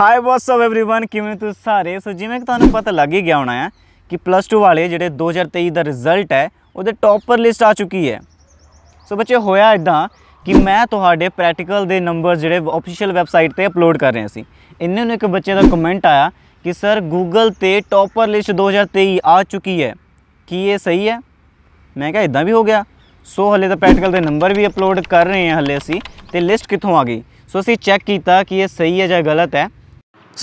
high what's up everyone ਕਿਵੇਂ ਤੁਸੀਂ ਸਾਰੇ ਸੋ ਜਿਵੇਂ ਕਿ ਤੁਹਾਨੂੰ ਪਤਾ ਲੱਗ ਹੀ ਗਿਆ ਹੋਣਾ ਹੈ ਕਿ ਪਲੱਸ 2 ਵਾਲੇ ਜਿਹੜੇ 2023 ਦਾ ਰਿਜ਼ਲਟ ਹੈ ਉਹਦੇ ਟੌਪਰ ਲਿਸਟ ਆ ਚੁੱਕੀ ਹੈ ਸੋ ਬੱਚੇ ਹੋਇਆ ਇਦਾਂ ਕਿ ਮੈਂ ਤੁਹਾਡੇ ਪ੍ਰੈਕਟੀਕਲ ਦੇ ਨੰਬਰ ਜਿਹੜੇ ਆਫੀਸ਼ੀਅਲ ਵੈਬਸਾਈਟ ਤੇ ਅਪਲੋਡ ਕਰ ਰਹੇ ਸੀ ਇੰਨੇ ਨੂੰ ਇੱਕ ਬੱਚੇ ਦਾ ਕਮੈਂਟ ਆਇਆ ਕਿ ਸਰ ਗੂਗਲ ਤੇ ਟੌਪਰ ਲਿਸਟ 2023 ਆ ਚੁੱਕੀ ਹੈ ਕੀ ਇਹ ਸਹੀ ਹੈ ਮੈਂ ਕਿਹਾ ਇਦਾਂ ਵੀ ਹੋ ਗਿਆ ਸੋ ਹਲੇ ਤਾਂ ਪ੍ਰੈਕਟੀਕਲ ਦੇ ਨੰਬਰ ਵੀ ਅਪਲੋਡ ਕਰ ਰਹੇ ਹਾਂ ਹਲੇ ਅਸੀਂ ਤੇ ਲਿਸਟ ਕਿੱਥੋਂ ਆ ਗਈ ਸੋ ਅਸੀਂ ਚੈੱਕ ਕੀਤਾ ਕਿ ਇਹ ਸਹੀ ਹੈ ਜਾਂ ਗਲਤ ਹੈ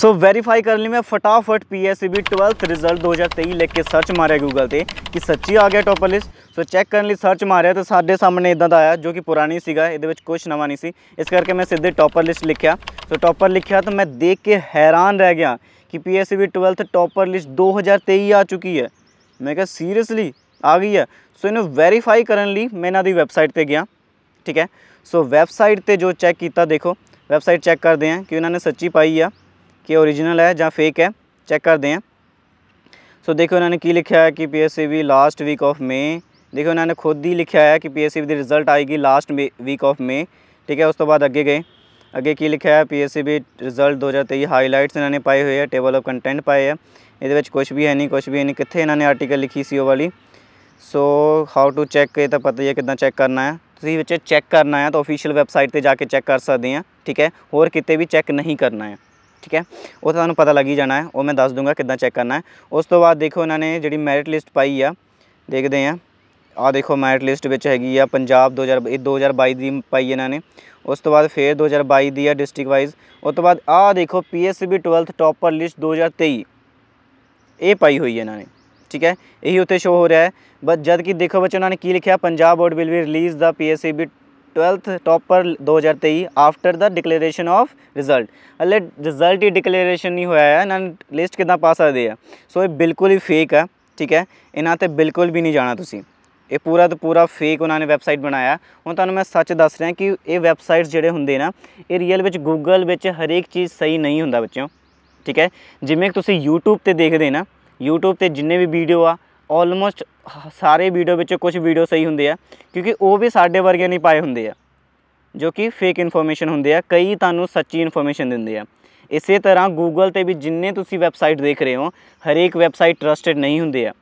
ਸੋ ਵੈਰੀਫਾਈ ਕਰਨ ਲਈ ਮੈਂ ਫਟਾਫਟ ਪੀਐਸਸੀਬੀ 12th ਰਿਜ਼ਲਟ 2023 ਲੈ ਕੇ ਸਰਚ ਮਾਰਿਆ ਗੂਗਲ ਤੇ ਕਿ ਸੱਚੀ ਆ ਗਿਆ ਟੌਪਰ ਲਿਸਟ ਸੋ ਚੈੱਕ ਕਰਨ ਲਈ ਸਰਚ ਮਾਰਿਆ ਤੇ ਸਾਡੇ ਸਾਹਮਣੇ ਇਦਾਂ ਦਾ ਆਇਆ ਜੋ ਕਿ ਪੁਰਾਣੀ ਸੀਗਾ ਇਹਦੇ ਵਿੱਚ ਕੁਝ ਨਵਾਂ ਨਹੀਂ ਸੀ ਇਸ ਕਰਕੇ ਮੈਂ ਸਿੱਧੇ ਟੌਪਰ ਲਿਸਟ ਲਿਖਿਆ ਸੋ ਟੌਪਰ ਲਿਖਿਆ ਤਾਂ ਮੈਂ ਦੇਖ ਕੇ ਹੈਰਾਨ ਰਹਿ ਗਿਆ ਕਿ ਪੀਐਸਸੀਬੀ 12th ਟੌਪਰ ਲਿਸਟ 2023 ਆ ਚੁੱਕੀ ਹੈ ਮੈਂ ਕਿਹਾ ਸੀਰੀਅਸਲੀ ਆ ਗਈ ਹੈ ਸੋ ਇਹਨੂੰ ਵੈਰੀਫਾਈ ਕਰਨ ਲਈ ਮੈਂ ਇਹਨਾਂ ਦੀ ਵੈਬਸਾਈਟ ਤੇ ਗਿਆ ਠੀਕ ਹੈ ਸੋ ਵੈਬਸਾਈਟ ਤੇ ਜੋ ਚੈੱਕ ਕੀਤਾ ਦੇਖੋ ਵੈਬਸਾਈਟ ਚੈੱਕ ਕਰਦੇ ਆ ਕਿ ਉਹਨਾਂ ਨੇ ਸੱਚੀ ਪਾਈ ਆ कि ओरिजिनल है या फेक है चेक कर दें सो देखो उन्होंने की लिखा है कि P PSCB last week of May देखो इन्होंने खुद ही लिखा है कि पी एस सी रिजल्ट आएगी लास्ट वीक ऑफ मे ठीक है उस तो बाद अगे गए अगे की लिखा है P S C B result दो हजार तेई हाईलाइट्स इन्होंने पाए हुए हैं टेबल ऑफ कंटेंट पाए हैं ये कुछ भी है नहीं कुछ भी है नहीं कितने इन्होंने आर्टिकल लिखी सी वाली सो हाउ टू चैक तो पता ही है कि चैक करना है तुम्हें बच्चे चैक करना है तो ऑफिशियल वैबसाइट पर जाके चैक कर सकते हैं ठीक है होर कि भी चैक नहीं करना है ਠੀਕ ਹੈ ਉਹ ਤੁਹਾਨੂੰ ਪਤਾ ਲੱਗ ਹੀ ਜਾਣਾ ਹੈ ਉਹ ਮੈਂ ਦੱਸ ਦੂੰਗਾ ਕਿੱਦਾਂ ਚੈੱਕ ਕਰਨਾ ਹੈ ਉਸ ਤੋਂ ਬਾਅਦ ਦੇਖੋ ਇਹਨਾਂ ਨੇ ਜਿਹੜੀ ਮੈਰਿਟ ਲਿਸਟ ਪਾਈ ਆ ਦੇਖਦੇ ਆ ਆ ਦੇਖੋ ਮੈਰਿਟ ਲਿਸਟ ਵਿੱਚ ਹੈਗੀ ਆ ਪੰਜਾਬ 2022 ਦੀ ਪਾਈ ਇਹਨਾਂ ਨੇ ਉਸ ਤੋਂ ਬਾਅਦ ਫੇਰ 2022 ਦੀ ਆ ਡਿਸਟ੍ਰਿਕਟ ਵਾਈਜ਼ ਉਸ ਤੋਂ ਬਾਅਦ ਆ ਦੇਖੋ ਪੀਐਸਬੀ 12th ਟੌਪਰ ਲਿਸਟ 2023 ਇਹ ਪਾਈ ਹੋਈ ਹੈ ਇਹਨਾਂ ਨੇ ਠੀਕ ਹੈ ਇਹੀ ਉੱਤੇ ਸ਼ੋ ਹੋ ਰਿਹਾ ਹੈ ਬਸ ਜਦ ਕਿ ਦੇਖੋ ਬੱਚੋ ਉਹਨਾਂ ਨੇ ਕੀ ਲਿਖਿਆ Punjab board will be release ਦਾ PSB 12th topper 2023 after the declaration of result ਹਲੇ ਰਿਜ਼ਲਟ ਹੀ ਡਿਕਲੇਰੇਸ਼ਨ ਨਹੀਂ ਹੋਇਆ ਹੈ ਇਹਨਾਂ ਲਿਸਟ ਕਿਦਾਂ ਪਾ ਸਕਦੇ ਆ ਸੋ ਇਹ ਬਿਲਕੁਲ ਹੀ ਫੇਕ ਹੈ ਠੀਕ ਹੈ ਇਹਨਾਂ ਤੇ ਬਿਲਕੁਲ ਵੀ ਨਹੀਂ ਜਾਣਾ ਤੁਸੀਂ ਇਹ ਪੂਰਾ ਤਾਂ ਪੂਰਾ ਫੇਕ ਉਹਨਾਂ ਨੇ ਵੈਬਸਾਈਟ ਬਣਾਇਆ ਹੁਣ ਤੁਹਾਨੂੰ ਮੈਂ ਸੱਚ ਦੱਸ ਰਿਹਾ ਕਿ ਇਹ ਵੈਬਸਾਈਟਸ ਜਿਹੜੇ ਹੁੰਦੇ ਨਾ ਇਹ ਰੀਅਲ ਵਿੱਚ ਗੂਗਲ ਵਿੱਚ ਹਰੇਕ ਚੀਜ਼ ਸਹੀ ਨਹੀਂ ਹੁੰਦਾ ਬੱਚਿਓ ਠੀਕ ਹੈ ਜਿਵੇਂ ਤੁਸੀਂ YouTube ਤੇ ਦੇਖਦੇ ਨਾ YouTube ਤੇ ਜਿੰਨੇ ਵੀ ਵੀਡੀਓ ਆ ਆਲਮੋਸਟ ਸਾਰੇ ਵੀਡੀਓ ਵਿੱਚ ਕੁਝ ਵੀਡੀਓ ਸਹੀ ਹੁੰਦੇ ਆ ਕਿਉਂਕਿ ਉਹ ਵੀ ਸਾਡੇ ਵਰਗੇ ਨਹੀਂ ਪਾਏ ਹੁੰਦੇ ਆ ਜੋ ਕਿ ਫੇਕ ਇਨਫੋਰਮੇਸ਼ਨ ਹੁੰਦੇ ਆ ਕਈ ਤੁਹਾਨੂੰ ਸੱਚੀ ਇਨਫੋਰਮੇਸ਼ਨ ਦਿੰਦੇ ਆ ਇਸੇ ਤਰ੍ਹਾਂ ਗੂਗਲ ਤੇ ਵੀ ਜਿੰਨੇ ਤੁਸੀਂ ਵੈਬਸਾਈਟ ਦੇਖ ਰਹੇ ਹੋ ਹਰੇਕ ਵੈਬਸਾਈਟ ਟਰਸਟਡ ਨਹੀਂ ਹੁੰਦੇ ਆ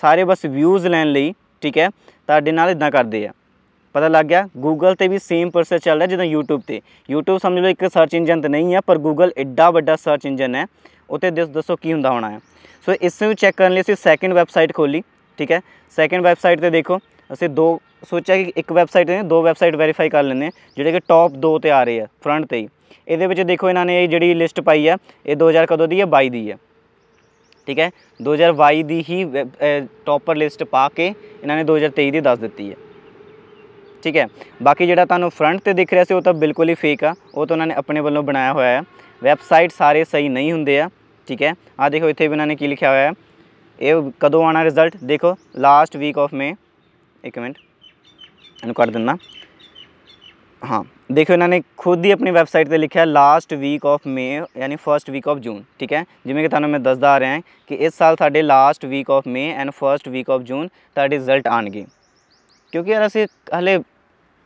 ਸਾਰੇ ਬਸ ਵਿਊਜ਼ ਲੈਣ ਲਈ ਠੀਕ ਹੈ ਤੁਹਾਡੇ ਨਾਲ ਇਦਾਂ ਕਰਦੇ ਆ ਪਤਾ ਲੱਗ ਗਿਆ ਗੂਗਲ ਤੇ ਵੀ ਸੇਮ ਪ੍ਰੋਸੈਸ ਚੱਲ ਰਿਹਾ ਜਿੱਦਾਂ YouTube ਤੇ YouTube ਸਮਝ ਲਓ ਇੱਕ ਸਰਚ ਇੰਜਨ ਤਾਂ ਨਹੀਂ ਆ ਪਰ ਗੂਗਲ ਐਡਾ ਵੱਡਾ ਸਰਚ ਇੰਜਨ ਹੈ ਉਤੇ ਦੱਸੋ ਕੀ ਹੁੰਦਾ ਹੋਣਾ ਹੈ ਸੋ ਇਸ ਨੂੰ ਚੈੱਕ ਕਰਨ ਲਈ ਅਸੀਂ ਸੈਕਿੰਡ ਵੈਬਸਾਈਟ ਖੋਲੀ ਠੀਕ ਹੈ ਸੈਕਿੰਡ ਵੈਬਸਾਈਟ ਤੇ ਦੇਖੋ ਅਸੀਂ ਦੋ ਸੋਚਿਆ ਕਿ ਇੱਕ ਵੈਬਸਾਈਟ ਤੇ ਦੋ ਵੈਬਸਾਈਟ ਵੈਰੀਫਾਈ ਕਰ ਲੈਂਦੇ ਆ ਜਿਹੜੇ ਕਿ ਟੌਪ 2 ਤੇ ਆ ਰਹੇ ਆ ਫਰੰਟ ਤੇ ਹੀ ਇਹਦੇ ਵਿੱਚ ਦੇਖੋ ਇਹਨਾਂ ਨੇ ਇਹ ਜਿਹੜੀ ਲਿਸਟ ਪਾਈ ਆ ਇਹ 2000 ਕਦੋਂ ਦੀ ਹੈ 22 ਦੀ ਹੈ ਠੀਕ ਹੈ 2022 ਦੀ ਹੀ ਟੌਪਰ ਲਿਸਟ ਪਾ ਕੇ ਇਹਨਾਂ ਨੇ 2023 ਦੀ ਦੱਸ ਦਿੱਤੀ ਹੈ ਠੀਕ ਹੈ ਬਾਕੀ ਜਿਹੜਾ ਤੁਹਾਨੂੰ ਫਰੰਟ ਤੇ ਦਿਖ ਰਿਹਾ ਸੀ ਉਹ ਤਾਂ ਬਿਲਕੁਲ ਹੀ ਫੇਕ ਆ ਉਹ ਤਾਂ ਉਹਨਾਂ ਨੇ ਆਪਣੇ ਵੱਲੋਂ ਬਣਾਇਆ ਹੋਇਆ ਹੈ ਵੈਬਸਾਈਟ ਸਾਰੇ ਸਹੀ ਨਹੀਂ ਹੁੰਦੇ ਆ ਠੀਕ ਹੈ ਆ ਦੇਖੋ ਇੱਥੇ ਵੀ ਉਹਨਾਂ ਨੇ ਕੀ ਲਿਖਿਆ ਹੋਇਆ ਹੈ ਇਹ ਕਦੋਂ ਆਣਾ ਰਿਜ਼ਲਟ ਦੇਖੋ ਲਾਸਟ ਵੀਕ ਆਫ ਮੇ ਇੱਕ ਮਿੰਟ ਇਹਨੂੰ ਕੱਟ ਦਿੰਦਾ ਹਾਂ ਦੇਖੋ ਇਹਨਾਂ ਨੇ ਖੁਦ ਹੀ ਆਪਣੀ ਵੈਬਸਾਈਟ ਤੇ ਲਿਖਿਆ ਲਾਸਟ ਵੀਕ ਆਫ ਮੇ ਯਾਨੀ ਫਰਸਟ ਵੀਕ ਆਫ ਜੂਨ ਠੀਕ ਹੈ ਜਿਵੇਂ ਕਿ ਤੁਹਾਨੂੰ ਮੈਂ ਦੱਸਦਾ ਆ ਰਿਹਾ ਹਾਂ ਕਿ ਇਸ ਸਾਲ ਸਾਡੇ last week of May and first week of June ਤੁਹਾਡੇ ਰਿਜ਼ਲਟ ਆਣਗੇ ਕਿਉਂਕਿ ਅਸੀਂ ਹਲੇ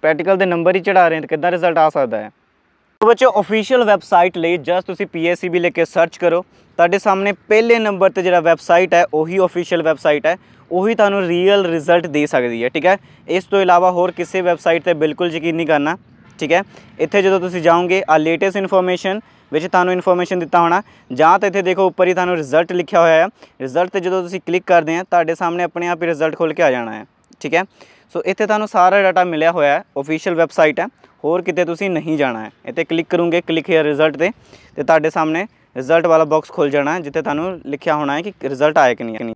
ਪ੍ਰੈਕਟੀਕਲ ਦੇ ਨੰਬਰ ਹੀ ਚੜਾ ਰਹੇ ਹਾਂ ਤਾਂ ਕਿੱਦਾਂ ਰਿਜ਼ਲਟ ਆ ਸਕਦਾ ਹੈ ਬੱਚੋ ਅਫੀਸ਼ੀਅਲ ਵੈਬਸਾਈਟ ਲਈ ਜਸਟ ਤੁਸੀਂ PSCB ਲੈ ਕੇ ਸਰਚ ਕਰੋ ਤੁਹਾਡੇ ਸਾਹਮਣੇ ਪਹਿਲੇ ਨੰਬਰ ਤੇ ਜਿਹੜਾ ਵੈਬਸਾਈਟ ਹੈ ਉਹੀ ਅਫੀਸ਼ੀਅਲ ਵੈਬਸਾਈਟ ਹੈ ਉਹੀ ਤੁਹਾਨੂੰ ਰੀਅਲ ਰਿਜ਼ਲਟ ਦੇ ਸਕਦੀ ਹੈ ਠੀਕ ਹੈ ਇਸ ਤੋਂ ਇਲਾਵਾ ਹੋਰ ਕਿਸੇ ਵੈਬਸਾਈਟ ਤੇ ਬਿਲਕੁਲ ਯਕੀਨ ਨਹੀਂ ਕਰਨਾ ਠੀਕ ਹੈ ਇੱਥੇ ਜਦੋਂ ਤੁਸੀਂ ਜਾਓਗੇ ਆ ਲੇਟੈਸਟ ਇਨਫੋਰਮੇਸ਼ਨ ਵਿੱਚ ਤੁਹਾਨੂੰ ਇਨਫੋਰਮੇਸ਼ਨ ਦਿੱਤਾ ਹੋਣਾ ਜਾਂ ਤਾਂ ਇੱਥੇ ਦੇਖੋ ਉੱਪਰ ਹੀ ਤੁਹਾਨੂੰ ਰਿਜ਼ਲਟ ਲਿਖਿਆ ਹੋਇਆ ਹੈ ਰਿਜ਼ਲਟ ਤੇ ਜਦੋਂ ਤੁਸੀਂ ਕਲਿੱਕ ਕਰਦੇ ਆ ਤੁਹਾਡੇ ਸਾਹਮਣੇ ਆਪਣੇ ਆਪ ਹੀ ਰਿਜ਼ਲਟ ਖੁੱਲ ਕੇ ਆ ਜਾਣਾ ਹੈ ਠੀਕ ਹੈ ਸੋ ਇੱਥੇ ਤੁਹਾਨੂੰ ਸਾਰਾ ਡਾਟਾ ਮਿਲਿਆ ਹੋਇਆ ਹੈ ਅਫੀਸ਼ੀਅਲ ਵੈਬਸਾਈਟ ਹੈ ਹੋਰ ਕਿਤੇ ਤੁਸੀਂ ਨਹੀਂ ਜਾਣਾ ਹੈ ਇੱਥੇ ਕਲਿੱਕ ਕਰੋਗੇ ਕਲਿੱਕ ਹੇਅਰ ਰਿਜ਼ਲਟ ਤੇ ਤੇ ਤੁਹਾਡੇ ਸਾਹਮਣੇ ਰਿਜ਼ਲਟ ਵਾਲਾ ਬਾਕਸ ਖੁੱਲ ਜਾਣਾ ਹੈ ਜਿੱਥੇ ਤੁਹਾਨੂੰ ਲਿਖਿਆ ਹੋਣਾ ਹੈ ਕਿ ਰਿਜ਼ਲਟ ਆਇਆ ਕਿ ਨਹੀਂ